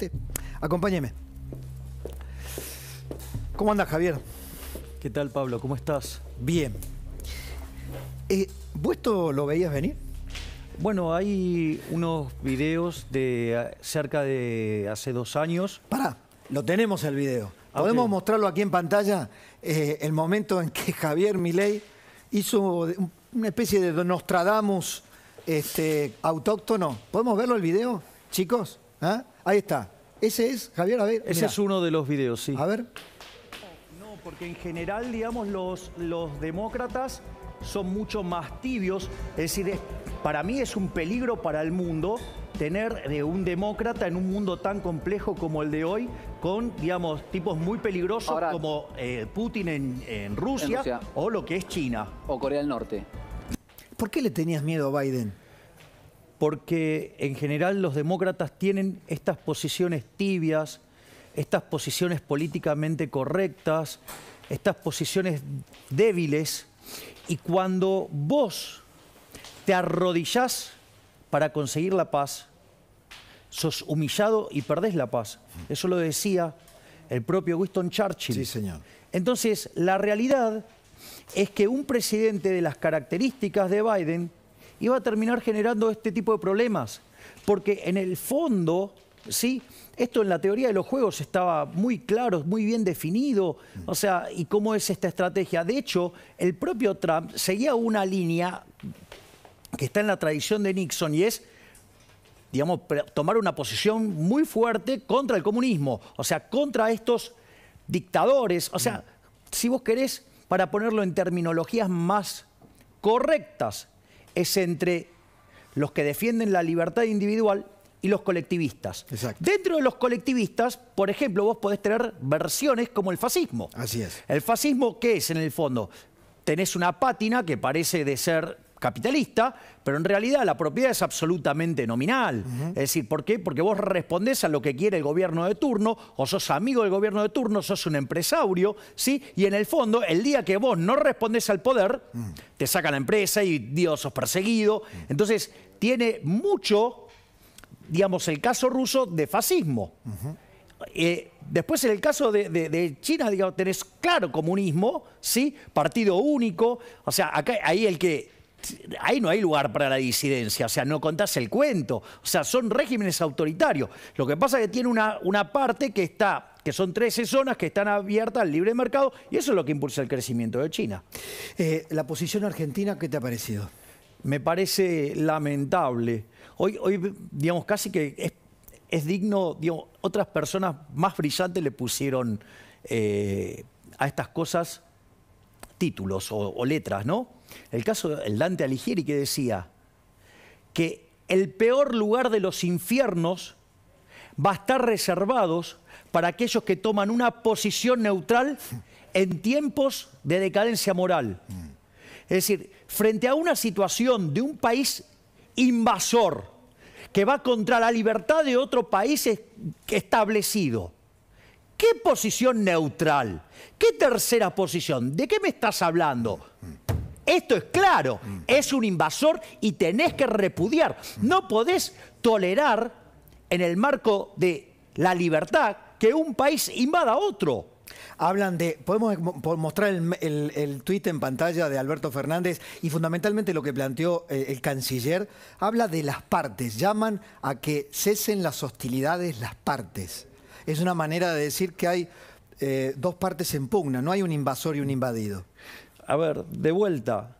Este, acompáñeme. ¿Cómo andas, Javier? ¿Qué tal, Pablo? ¿Cómo estás? Bien. Eh, ¿Vos esto lo veías venir? Bueno, hay unos videos de eh, cerca de hace dos años. Para. lo tenemos el video. Ah, ¿Podemos mostrarlo aquí en pantalla? Eh, el momento en que Javier Milei hizo una especie de Nostradamus este, autóctono. ¿Podemos verlo el video, chicos? ¿Ah? Ahí está. Ese es, Javier, a ver. Ese es uno de los videos, sí. A ver. No, porque en general, digamos, los, los demócratas son mucho más tibios. Es decir, para mí es un peligro para el mundo tener eh, un demócrata en un mundo tan complejo como el de hoy, con, digamos, tipos muy peligrosos como eh, Putin en Rusia o lo que es China. O Corea del Norte. ¿Por qué le tenías miedo a Biden? porque en general los demócratas tienen estas posiciones tibias, estas posiciones políticamente correctas, estas posiciones débiles, y cuando vos te arrodillás para conseguir la paz, sos humillado y perdés la paz. Eso lo decía el propio Winston Churchill. Sí, señor. Entonces, la realidad es que un presidente de las características de Biden iba a terminar generando este tipo de problemas. Porque en el fondo, ¿sí? Esto en la teoría de los juegos estaba muy claro, muy bien definido. O sea, ¿y cómo es esta estrategia? De hecho, el propio Trump seguía una línea que está en la tradición de Nixon y es digamos, tomar una posición muy fuerte contra el comunismo, o sea, contra estos dictadores, o sea, mm. si vos querés, para ponerlo en terminologías más correctas, es entre los que defienden la libertad individual y los colectivistas. Dentro de los colectivistas, por ejemplo, vos podés tener versiones como el fascismo. Así es. ¿El fascismo qué es en el fondo? Tenés una pátina que parece de ser capitalista, pero en realidad la propiedad es absolutamente nominal. Es decir, ¿por qué? Porque vos respondés a lo que quiere el gobierno de turno, o sos amigo del gobierno de turno, sos un empresario, ¿sí? Y en el fondo, el día que vos no respondés al poder, mm. te saca la empresa y Dios sos perseguido. Mm. Entonces, tiene mucho, digamos, el caso ruso de fascismo. Eh, después en el caso de, China, digamos, tenés claro comunismo, ¿sí? Partido único. O sea, acá, ahí el que ahí no hay lugar para la disidencia, o sea, no contás el cuento, o sea, son regímenes autoritarios. Lo que pasa es que tiene una, una parte que está que son 13 zonas que están abiertas al libre mercado y eso es lo que impulsa el crecimiento de China. Eh, la posición argentina, ¿qué te ha parecido? Me parece lamentable. Hoy, hoy digamos, casi que es, digno, digamos, otras personas más brillantes le pusieron eh, a estas cosas títulos o letras, ¿no? el caso del Dante Alighieri que decía que el peor lugar de los infiernos va a estar reservados para aquellos que toman una posición neutral en tiempos de decadencia moral. Es decir, frente a una situación de un país invasor que va contra la libertad de otro país establecido, ¿qué posición neutral? ¿Qué tercera posición? ¿De qué me estás hablando? Esto es claro, mm. es un invasor y tenés que repudiar. No podés tolerar en el marco de la libertad que un país invada a otro. Hablan de, podemos mostrar el, el, tuit en pantalla de Alberto Fernández y fundamentalmente lo que planteó eh, el, canciller, habla de las partes, llaman a que cesen las hostilidades las partes. Es una manera de decir que hay eh, dos partes en pugna, no hay un invasor y un invadido a ver, de vuelta,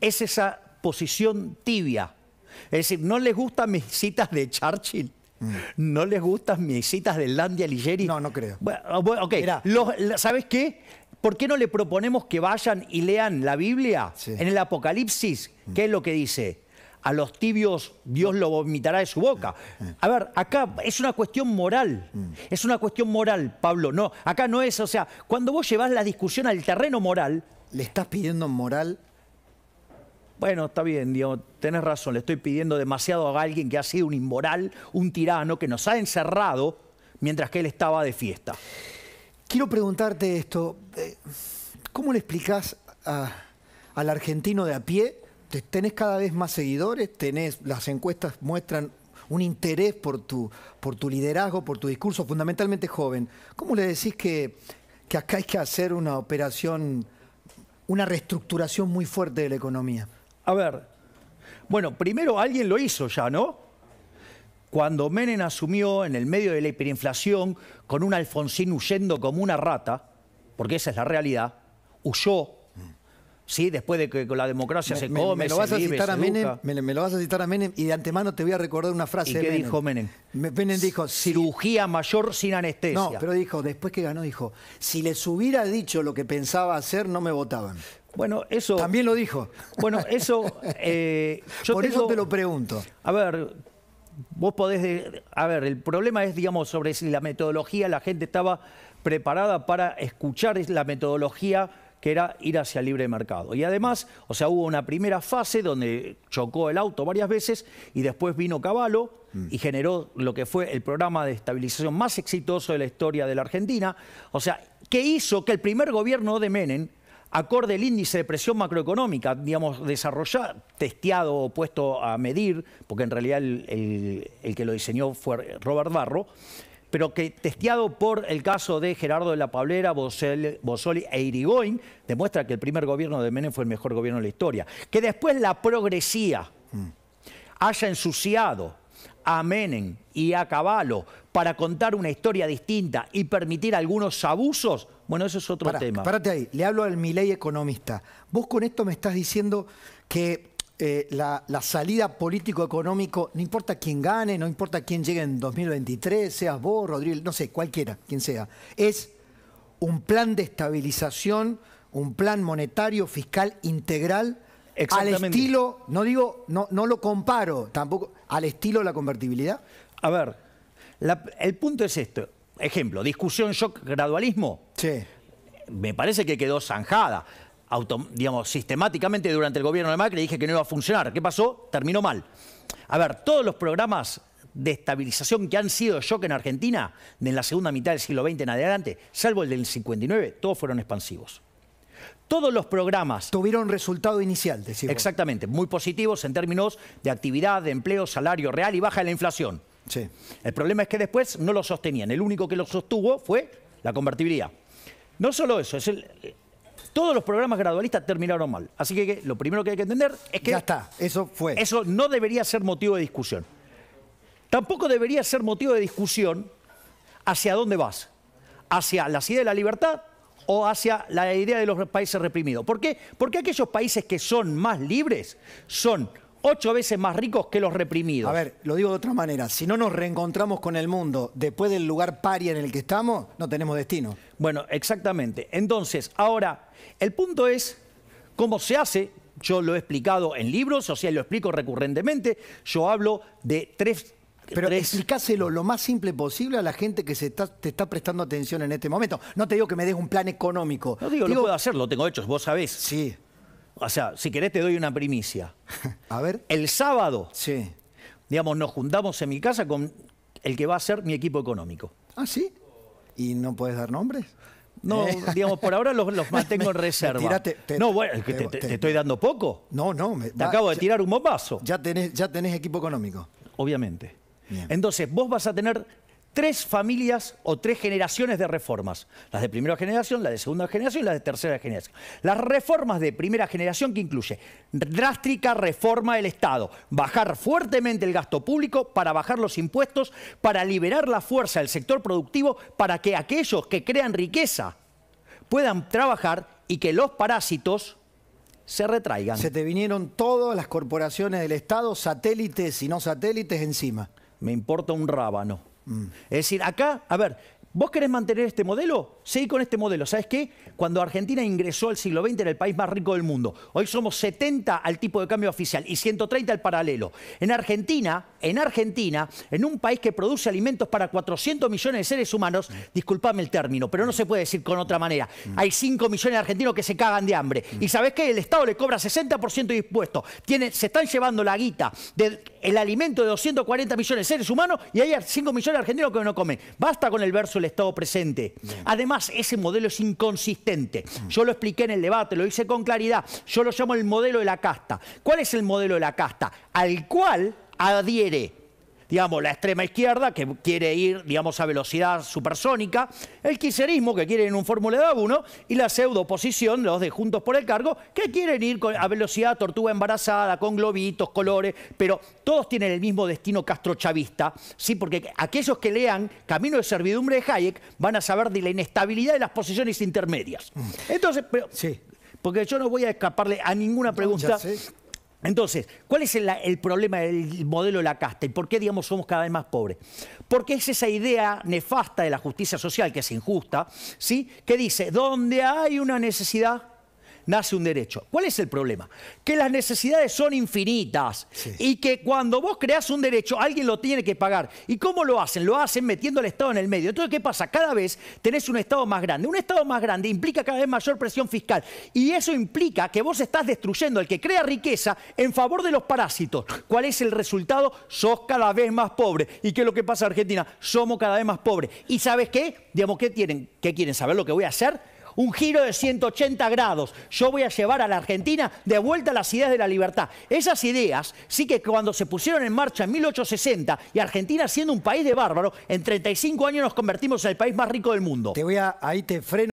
es esa posición tibia. Es decir, no les gustan mis citas de Churchill. Mm. ¿No les gustan mis citas de Landia Ligeri? No, no creo. Ah, ¿sabes qué? ¿Por qué no le proponemos que vayan y lean la Biblia en el Apocalipsis? Mm. ¿Qué es lo que dice? a los tibios Dios lo vomitará de su boca. A ver, acá es una cuestión moral, es una cuestión moral, Pablo, no, acá no es, o sea, cuando vos llevas la discusión al terreno moral... ¿Le estás pidiendo moral bueno, está bien, Dios, tenés razón, le estoy pidiendo demasiado a alguien que ha sido un inmoral, un tirano, que nos ha encerrado mientras que él estaba de fiesta. Quiero preguntarte esto, eh, ¿cómo le explicas al argentino de a pie tenés cada vez más seguidores, tenés, las encuestas muestran un interés por tu, por tu liderazgo, por tu discurso, fundamentalmente joven. ¿Cómo le decís que, que acá hay que hacer una operación, una reestructuración muy fuerte de la economía? A ver, bueno, primero alguien lo hizo ya, ¿no? Cuando Menem asumió en el medio de la hiperinflación con un Alfonsín huyendo como una rata, porque esa es la realidad, huyó Sí, después de que con la democracia se come, me, lo vas a citar a Menem, me, lo vas a citar a Menem y de antemano te voy a recordar una frase. ¿Y qué dijo Menem? Menem dijo cirugía mayor sin anestesia. No, pero dijo después que ganó dijo si les hubiera dicho lo que pensaba hacer no me votaban. Bueno, eso también lo dijo. Bueno, eso eh, yo por eso te lo pregunto. A ver, vos podés, a ver, el problema es digamos sobre si la metodología la gente estaba preparada para escuchar la metodología que era ir hacia el libre mercado. Y además, o sea, hubo una primera fase donde chocó el auto varias veces y después vino Caballo mm. y generó lo que fue el programa de estabilización más exitoso de la historia de la Argentina. O sea, que hizo que el primer gobierno de Menem acorde el índice de presión macroeconómica, digamos, desarrollado, testeado o puesto a medir, porque en realidad el que lo diseñó fue Robert Barro, pero que testeado por el caso de Gerardo de la Pablera, Bosoli e Irigoyen, demuestra que el primer gobierno de Menem fue el mejor gobierno de la historia. Que después la progresía haya ensuciado a Menem y a Caballo para contar una historia distinta y permitir algunos abusos, bueno, eso es otro tema. Espérate ahí, le hablo al Milei economista. Vos con esto me estás diciendo que eh, la, salida político-económico, no importa quién gane, no importa quién llegue en 2023, seas vos, Rodríguez, no sé, cualquiera, quien sea, es un plan de estabilización, un plan monetario, fiscal integral, al estilo, no digo, no, no lo comparo tampoco, al estilo de la convertibilidad. A ver, el punto es esto. Ejemplo, discusión shock gradualismo. Sí. Me parece que quedó zanjada digamos, sistemáticamente durante el gobierno de Macri dije que no iba a funcionar. ¿Qué pasó? Terminó mal. A ver, todos los programas de estabilización que han sido shock en Argentina en la segunda mitad del siglo XX en adelante, salvo el del 59, todos fueron expansivos. Todos los programas... Tuvieron resultado inicial, decimos. Exactamente, muy positivos en términos de actividad, de empleo, salario real y baja de la inflación. Sí. El problema es que después no lo sostenían. El único que lo sostuvo fue la convertibilidad. No solo eso, es el, todos los programas gradualistas terminaron mal. Así que, lo primero que hay que entender es que... Ya está, eso fue. Eso no debería ser motivo de discusión. Tampoco debería ser motivo de discusión hacia dónde vas. Hacia la idea de la libertad o hacia la idea de los países reprimidos. ¿Por qué? Porque aquellos países que son más libres son ocho veces más ricos que los reprimidos. A ver, lo digo de otra manera. Si no nos reencontramos con el mundo después del lugar paria en el que estamos, no tenemos destino. Bueno, exactamente. Entonces, ahora, el punto es cómo se hace yo lo he explicado en libros, o sea, lo explico recurrentemente. Yo hablo de tres... Pero explicáselo lo más simple posible a la gente que se te está prestando atención en este momento. No te digo que me des un plan económico. No digo, no lo puedo hacer, lo tengo hecho, vos sabés. Sí o sea, si querés te doy una primicia. A ver. El sábado, sí. digamos, nos juntamos en mi casa con el que va a ser mi equipo económico. Ah, sí. ¿Y no puedes dar nombres? No, eh. digamos, por ahora los, mantengo en reserva. te, no, bueno, te, estoy dando poco. No, no. te acabo de tirar un bombazo. Ya tenés, ya tenés equipo económico. Obviamente. Entonces, vos vas a tener tres familias o tres generaciones de reformas. Las de primera generación, las de segunda generación y las de tercera generación. Las reformas de primera generación que incluye drástica reforma del Estado, bajar fuertemente el gasto público para bajar los impuestos, para liberar la fuerza del sector productivo, para que aquellos que crean riqueza puedan trabajar y que los parásitos se retraigan. Se te vinieron todas las corporaciones del Estado, satélites y no satélites, encima. Me importa un rábano. Es decir, acá, a ver, ¿Vos querés mantener este modelo? Seguí con este modelo. ¿Sabés qué? Cuando Argentina ingresó al siglo XX era el país más rico del mundo. Hoy somos 70 al tipo de cambio oficial y 130 al paralelo. En Argentina, en Argentina, en un país que produce alimentos para 400 millones de seres humanos, disculpame el término, pero no se puede decir con otra manera. Hay 5 millones de argentinos que se cagan de hambre. ¿Y sabes qué? El Estado le cobra 60% de impuestos. se están llevando la guita del alimento de 240 millones de seres humanos y hay 5 millones de argentinos que no comen. Basta con el verso el Estado presente. Además, ese modelo es inconsistente. Yo lo expliqué en el debate, lo hice con claridad. Yo lo llamo el modelo de la casta. ¿Cuál es el modelo de la casta? Al cual adhiere digamos, la extrema izquierda que quiere ir, digamos, a velocidad supersónica, el quiserismo que quiere ir en un Fórmula 1 y la pseudo oposición, los de Juntos por el Cargo, que quieren ir a velocidad tortuga embarazada, con globitos, colores, pero todos tienen el mismo destino castrochavista, ¿sí? porque aquellos que lean Camino de Servidumbre de Hayek van a saber de la inestabilidad de las posiciones intermedias. Mm. Entonces, porque yo no voy a escaparle a ninguna pregunta. Entonces, ¿cuál es el, problema del modelo de la casta y por qué, digamos, somos cada vez más pobres? Porque es esa idea nefasta de la justicia social, que es injusta, ¿sí? que dice, donde hay una necesidad, nace un derecho. ¿Cuál es el problema? Que las necesidades son infinitas y que cuando vos creas un derecho, alguien lo tiene que pagar. ¿Y cómo lo hacen? Lo hacen metiendo al Estado en el medio. Entonces, ¿qué pasa? Cada vez tenés un Estado más grande. Un Estado más grande implica cada vez mayor presión fiscal y eso implica que vos estás destruyendo al que crea riqueza en favor de los parásitos. ¿Cuál es el resultado? Sos cada vez más pobre. ¿Y qué es lo que pasa en Argentina? Somos cada vez más pobres. ¿Y sabes qué? Digamos, ¿qué tienen? ¿Qué quieren saber lo que voy a hacer? un giro de 180 grados. Yo voy a llevar a la Argentina de vuelta a las ideas de la libertad. Esas ideas sí que cuando se pusieron en marcha en 1860 y Argentina siendo un país de bárbaro, en 35 años nos convertimos en el país más rico del mundo. Te voy a, ahí te freno.